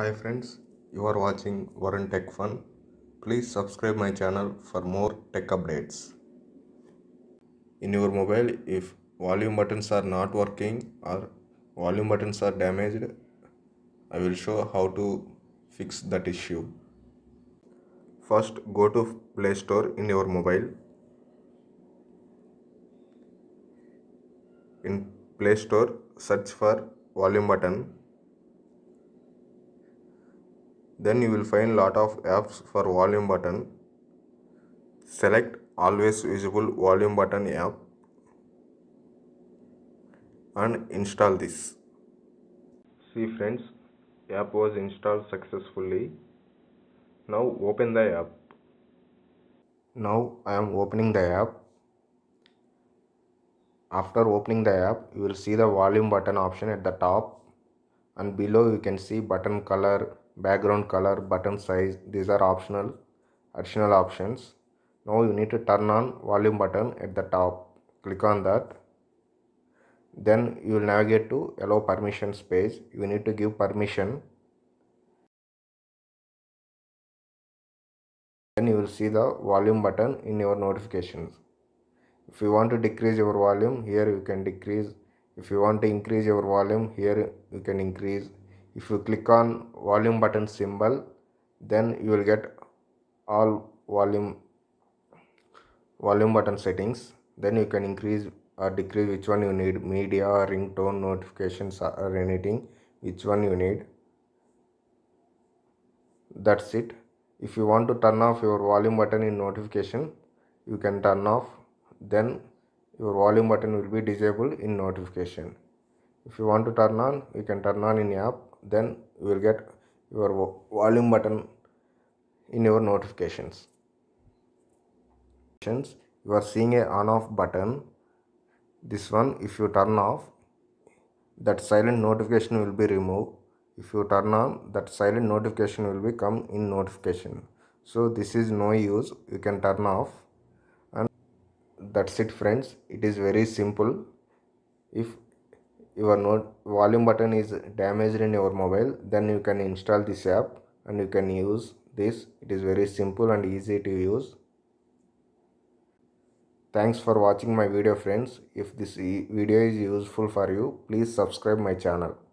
Hi friends, you are watching Warren Tech Fun. Please subscribe my channel for more tech updates. In your mobile, if volume buttons are not working or volume buttons are damaged, I will show how to fix that issue. First, go to Play Store in your mobile. In Play Store, search for volume button then you will find lot of apps for volume button select always visible volume button app and install this see friends app was installed successfully now open the app now i am opening the app after opening the app you will see the volume button option at the top and below you can see button color background color, button size, these are optional, additional options. Now you need to turn on volume button at the top. Click on that. Then you will navigate to allow permissions page. You need to give permission. Then you will see the volume button in your notifications. If you want to decrease your volume, here you can decrease. If you want to increase your volume, here you can increase if you click on volume button symbol then you will get all volume volume button settings then you can increase or decrease which one you need media or ringtone notifications or anything which one you need that's it if you want to turn off your volume button in notification you can turn off then your volume button will be disabled in notification if you want to turn on you can turn on in app then you will get your volume button in your notifications you are seeing a on off button this one if you turn off that silent notification will be removed if you turn on that silent notification will become in notification so this is no use you can turn off and that's it friends it is very simple if your note volume button is damaged in your mobile then you can install this app and you can use this it is very simple and easy to use thanks for watching my video friends if this video is useful for you please subscribe my channel